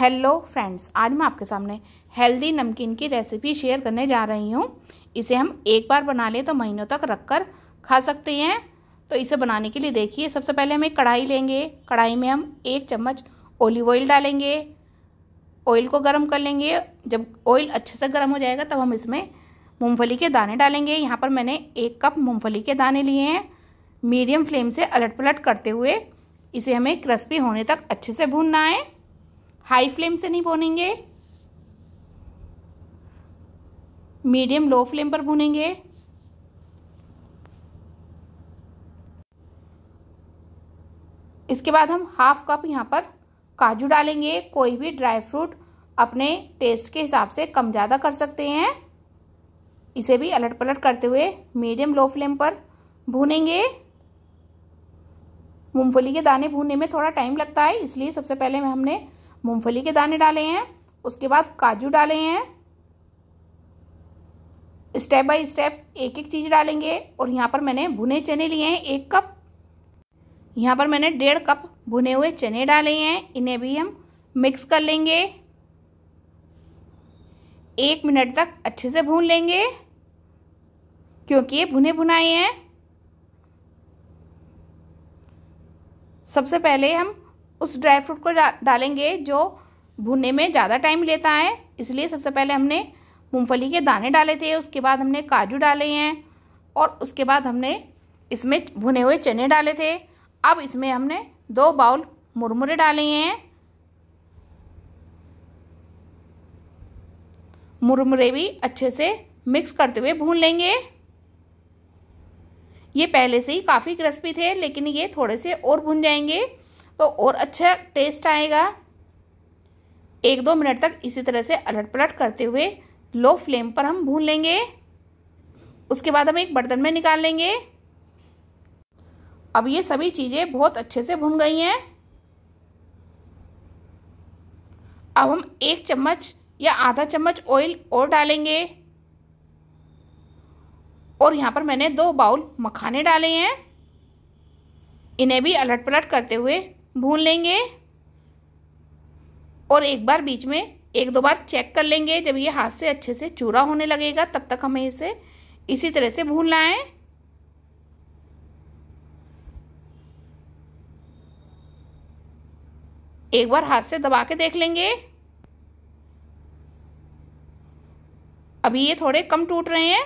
hello friends आज मैं आपके सामने हेल्दी नमकीन की रेसिपी शेयर करने जा रही हूँ इसे हम एक बार बना लें तो महीनों तक रख कर खा सकते हैं तो इसे बनाने के लिए देखिए सबसे पहले हम एक कढ़ाई लेंगे कढ़ाई में हम एक चम्मच ओलिव ऑयल डालेंगे ऑयल को गर्म कर लेंगे जब ऑयल अच्छे से गर्म हो जाएगा तब हम इसमें मूँगफली के दाने डालेंगे यहाँ पर मैंने एक कप मूँगफली के दाने लिए हैं मीडियम फ्लेम से अलट पलट करते हुए इसे हमें क्रिस्पी होने तक अच्छे से भूनना है हाई फ्लेम से नहीं भुनेंगे मीडियम लो फ्लेम पर भुनेंगे इसके बाद हम हाफ कप यहाँ पर काजू डालेंगे कोई भी ड्राई फ्रूट अपने टेस्ट के हिसाब से कम ज़्यादा कर सकते हैं इसे भी अलट पलट करते हुए मीडियम लो फ्लेम पर भूनेंगे मूंगफली के दाने भूनने में थोड़ा टाइम लगता है इसलिए सबसे पहले हमने मूंगफली के दाने डाले हैं उसके बाद काजू डाले हैं स्टेप बाय स्टेप एक एक चीज़ डालेंगे और यहाँ पर मैंने भुने चने लिए हैं एक कप यहाँ पर मैंने डेढ़ कप भुने हुए चने डाले हैं इन्हें भी हम मिक्स कर लेंगे एक मिनट तक अच्छे से भून लेंगे क्योंकि ये भुने भुनाए हैं सबसे पहले हम उस ड्राई फ्रूट को डालेंगे जो भुनने में ज़्यादा टाइम लेता है इसलिए सबसे पहले हमने मूंगफली के दाने डाले थे उसके बाद हमने काजू डाले हैं और उसके बाद हमने इसमें भुने हुए चने डाले थे अब इसमें हमने दो बाउल मुरमुरे डाले हैं मुरमुरे भी अच्छे से मिक्स करते हुए भून लेंगे ये पहले से ही काफ़ी क्रिस्पी थे लेकिन ये थोड़े से और भुन जाएंगे तो और अच्छा टेस्ट आएगा एक दो मिनट तक इसी तरह से अलट पलट करते हुए लो फ्लेम पर हम भून लेंगे उसके बाद हम एक बर्तन में निकाल लेंगे अब ये सभी चीज़ें बहुत अच्छे से भून गई हैं अब हम एक चम्मच या आधा चम्मच ऑयल और डालेंगे और यहाँ पर मैंने दो बाउल मखाने डाले हैं इन्हें भी अलट पलट करते हुए भून लेंगे और एक बार बीच में एक दो बार चेक कर लेंगे जब ये हाथ से अच्छे से चूरा होने लगेगा तब तक हमें इसे इसी तरह से भूनना है एक बार हाथ से दबा के देख लेंगे अभी ये थोड़े कम टूट रहे हैं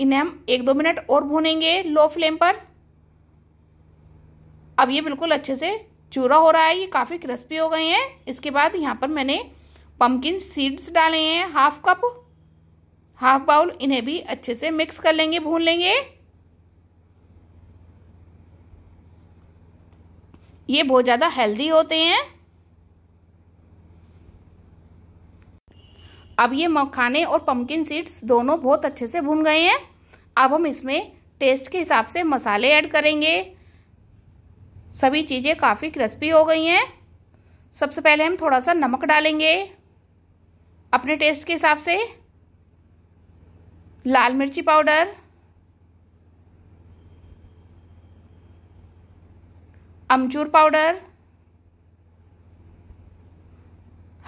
इन्हें हम एक दो मिनट और भूनेंगे लो फ्लेम पर अब ये बिल्कुल अच्छे से चूरा हो रहा है ये काफ़ी क्रिस्पी हो गए हैं इसके बाद यहाँ पर मैंने पम्पकिन सीड्स डाले हैं हाफ कप हाफ बाउल इन्हें भी अच्छे से मिक्स कर लेंगे भून लेंगे ये बहुत ज़्यादा हेल्दी होते हैं अब ये मखाने और पम्पकिन सीड्स दोनों बहुत अच्छे से भून गए हैं अब हम इसमें टेस्ट के हिसाब से मसाले ऐड करेंगे सभी चीज़ें काफ़ी क्रिस्पी हो गई हैं सबसे पहले हम थोड़ा सा नमक डालेंगे अपने टेस्ट के हिसाब से लाल मिर्ची पाउडर अमचूर पाउडर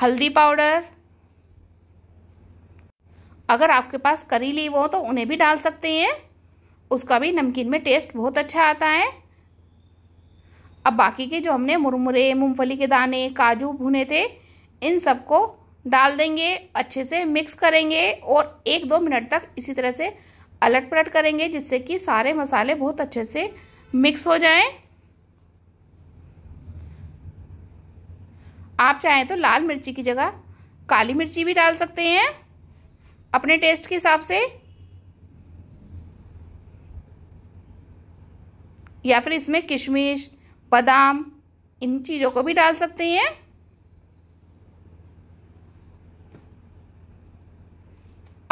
हल्दी पाउडर अगर आपके पास करी लीव हो तो उन्हें भी डाल सकते हैं उसका भी नमकीन में टेस्ट बहुत अच्छा आता है अब बाकी के जो हमने मुरमुरे मूंगफली के दाने काजू भुने थे इन सबको डाल देंगे अच्छे से मिक्स करेंगे और एक दो मिनट तक इसी तरह से अलट पलट करेंगे जिससे कि सारे मसाले बहुत अच्छे से मिक्स हो जाएं आप चाहें तो लाल मिर्ची की जगह काली मिर्ची भी डाल सकते हैं अपने टेस्ट के हिसाब से या फिर इसमें किशमिश बादाम इन चीज़ों को भी डाल सकते हैं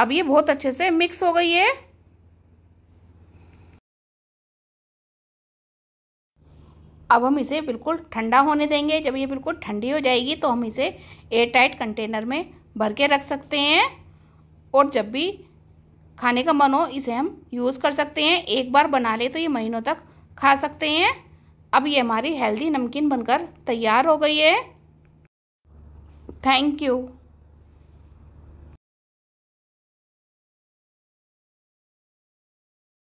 अब ये बहुत अच्छे से मिक्स हो गई है अब हम इसे बिल्कुल ठंडा होने देंगे जब ये बिल्कुल ठंडी हो जाएगी तो हम इसे एयर टाइट कंटेनर में भर के रख सकते हैं और जब भी खाने का मन हो इसे हम यूज़ कर सकते हैं एक बार बना ले तो ये महीनों तक खा सकते हैं अब ये हमारी हेल्दी नमकीन बनकर तैयार हो गई है थैंक यू